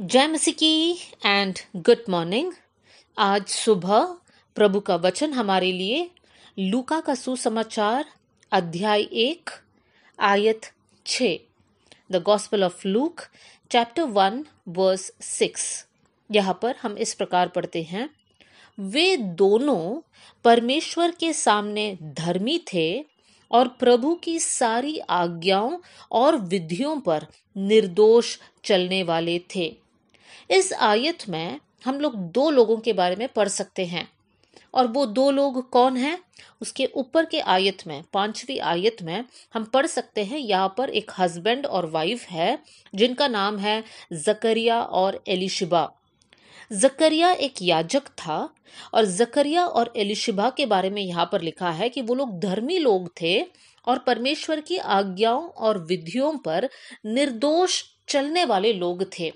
जय मसीह की एंड गुड मॉर्निंग आज सुबह प्रभु का वचन हमारे लिए लूका का सुसमाचार अध्याय एक आयत छ the gospel of Luke chapter one verse six यहाँ पर हम इस प्रकार पढ़ते हैं वे दोनों परमेश्वर के सामने धर्मी थे और प्रभु की सारी आज्ञाओं और विधियों पर निर्दोष चलने वाले थे इस आयत में हम लोग दो लोगों के बारे में पढ़ सकते हैं और वो दो लोग कौन हैं उसके ऊपर के आयत में पांचवी आयत में हम पढ़ सकते हैं यहाँ पर एक हस्बैंड और वाइफ है जिनका नाम है जकरिया और एलिशिबा जकरिया एक याजक था और जकरिया और एलिशिबा के बारे में यहाँ पर लिखा है कि वो लोग धर्मी लोग थे और परमेश्वर की आज्ञाओं और विधियों पर निर्दोष चलने वाले लोग थे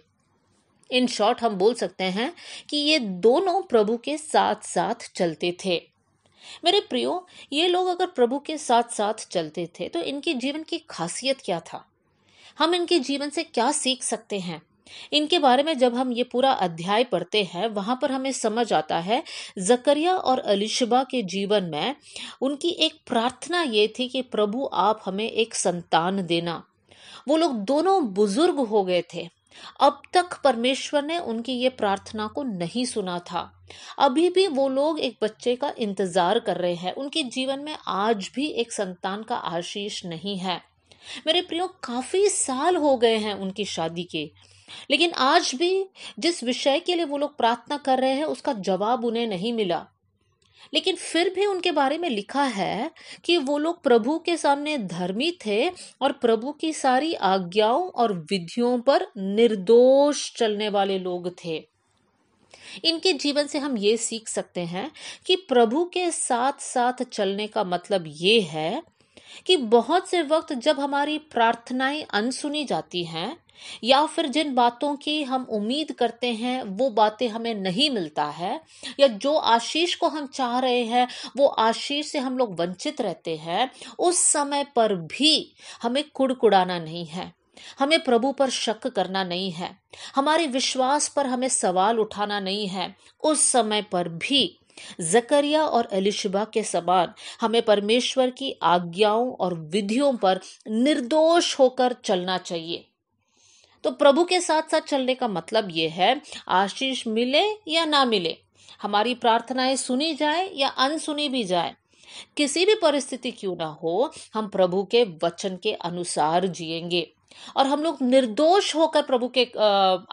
इन शॉर्ट हम बोल सकते हैं कि ये दोनों प्रभु के साथ साथ चलते थे मेरे प्रियो ये लोग अगर प्रभु के साथ साथ चलते थे तो इनके जीवन की खासियत क्या था हम इनके जीवन से क्या सीख सकते हैं इनके बारे में जब हम ये पूरा अध्याय पढ़ते हैं वहां पर हमें समझ आता है जकरिया और अलिशबा के जीवन में उनकी एक प्रार्थना ये थी कि प्रभु आप हमें एक संतान देना वो लोग दोनों बुजुर्ग हो गए थे अब तक परमेश्वर ने उनकी ये प्रार्थना को नहीं सुना था अभी भी वो लोग एक बच्चे का इंतजार कर रहे हैं उनके जीवन में आज भी एक संतान का आशीष नहीं है मेरे प्रियो काफी साल हो गए हैं उनकी शादी के लेकिन आज भी जिस विषय के लिए वो लोग प्रार्थना कर रहे हैं उसका जवाब उन्हें नहीं मिला लेकिन फिर भी उनके बारे में लिखा है कि वो लोग प्रभु के सामने धर्मी थे और प्रभु की सारी आज्ञाओं और विधियों पर निर्दोष चलने वाले लोग थे इनके जीवन से हम ये सीख सकते हैं कि प्रभु के साथ साथ चलने का मतलब ये है कि बहुत से वक्त जब हमारी प्रार्थनाएं अनसुनी जाती हैं या फिर जिन बातों की हम उम्मीद करते हैं वो बातें हमें नहीं मिलता है या जो आशीष को हम चाह रहे हैं वो आशीष से हम लोग वंचित रहते हैं उस समय पर भी हमें कुड़कुड़ाना नहीं है हमें प्रभु पर शक करना नहीं है हमारे विश्वास पर हमें सवाल उठाना नहीं है उस समय पर भी जकरिया और एलिशबा के समान हमें परमेश्वर की आज्ञाओं और विधियों पर निर्दोष होकर चलना चाहिए तो प्रभु के साथ साथ चलने का मतलब यह है आशीष मिले या ना मिले हमारी प्रार्थनाएं सुनी जाए या अनसुनी भी जाए किसी भी परिस्थिति क्यों ना हो हम प्रभु के वचन के अनुसार जिएंगे और हम लोग निर्दोष होकर प्रभु के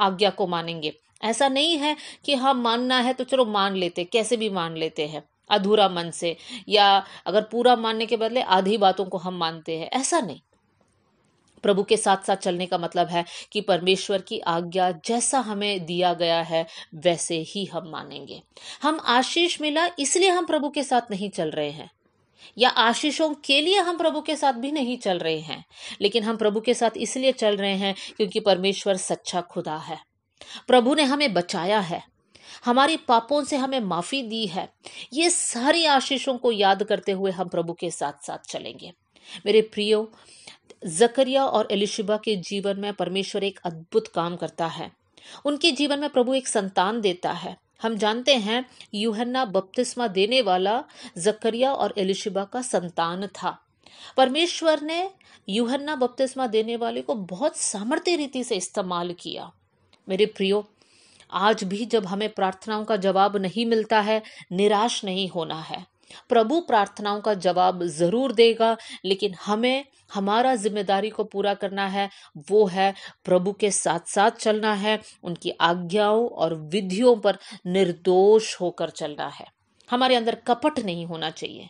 आज्ञा को मानेंगे ऐसा नहीं है कि हाँ मानना है तो चलो मान लेते कैसे भी मान लेते हैं अधूरा मन से या अगर पूरा मानने के बदले आधी बातों को हम मानते हैं ऐसा नहीं प्रभु के साथ साथ चलने का मतलब है कि परमेश्वर की आज्ञा जैसा हमें दिया गया है वैसे ही हम मानेंगे हम आशीष मिला इसलिए हम प्रभु के साथ नहीं चल रहे हैं या आशीषों के लिए हम प्रभु के साथ भी नहीं चल रहे हैं लेकिन हम प्रभु के साथ इसलिए चल रहे हैं क्योंकि परमेश्वर सच्चा खुदा है प्रभु ने हमें बचाया है हमारे पापों से हमें माफ़ी दी है ये सारी आशीषों को याद करते हुए हम प्रभु के साथ साथ चलेंगे मेरे प्रियो जकरिया और एलिशिबा के जीवन में परमेश्वर एक अद्भुत काम करता है उनके जीवन में प्रभु एक संतान देता है हम जानते हैं यूहन्ना बपतिस्मा देने वाला जकरिया और एलिशिबा का संतान था परमेश्वर ने यूहन्ना बपतिस्मा देने वाले को बहुत सामर्थ्य रीति से इस्तेमाल किया मेरे प्रियो आज भी जब हमें प्रार्थनाओं का जवाब नहीं मिलता है निराश नहीं होना है प्रभु प्रार्थनाओं का जवाब जरूर देगा लेकिन हमें हमारा जिम्मेदारी को पूरा करना है वो है प्रभु के साथ साथ चलना है उनकी आज्ञाओं और विधियों पर निर्दोष होकर चलना है हमारे अंदर कपट नहीं होना चाहिए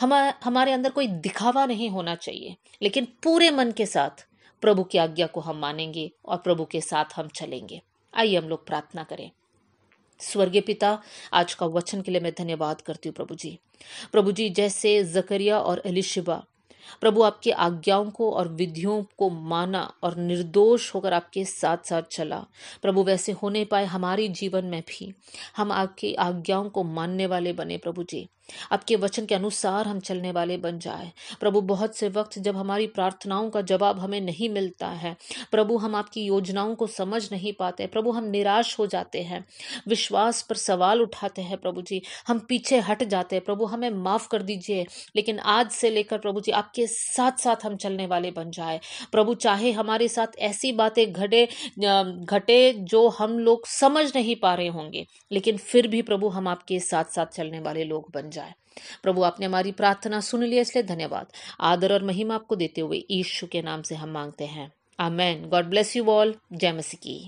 हमारे हमारे अंदर कोई दिखावा नहीं होना चाहिए लेकिन पूरे मन के साथ प्रभु की आज्ञा को हम मानेंगे और प्रभु के साथ हम चलेंगे आइए हम लोग प्रार्थना करें स्वर्गीय पिता आज का वचन के लिए मैं धन्यवाद करती हूँ प्रभु जी प्रभु जी जैसे जकरिया और अलिशिबा प्रभु आपकी आज्ञाओं को और विधियों को माना और निर्दोष होकर आपके साथ साथ चला प्रभु वैसे होने पाए हमारे जीवन में भी हम आपकी आज्ञाओं को मानने वाले बने प्रभु जी आपके वचन के अनुसार हम चलने वाले बन जाए प्रभु बहुत से वक्त जब हमारी प्रार्थनाओं का जवाब हमें नहीं मिलता है प्रभु हम आपकी योजनाओं को समझ नहीं पाते प्रभु हम निराश हो जाते हैं विश्वास पर सवाल उठाते हैं प्रभु जी हम पीछे हट जाते हैं प्रभु हमें माफ़ कर दीजिए लेकिन आज से लेकर प्रभु जी आपके साथ साथ हम चलने वाले बन जाए प्रभु चाहे हमारे साथ ऐसी बातें घटे घटे जो हम लोग समझ नहीं पा रहे होंगे लेकिन फिर भी प्रभु हम आपके साथ साथ चलने वाले लोग बन जाए प्रभु आपने हमारी प्रार्थना सुन लिया इसलिए धन्यवाद आदर और महिमा आपको देते हुए यीशु के नाम से हम मांगते हैं amen God bless you all जय मसीह की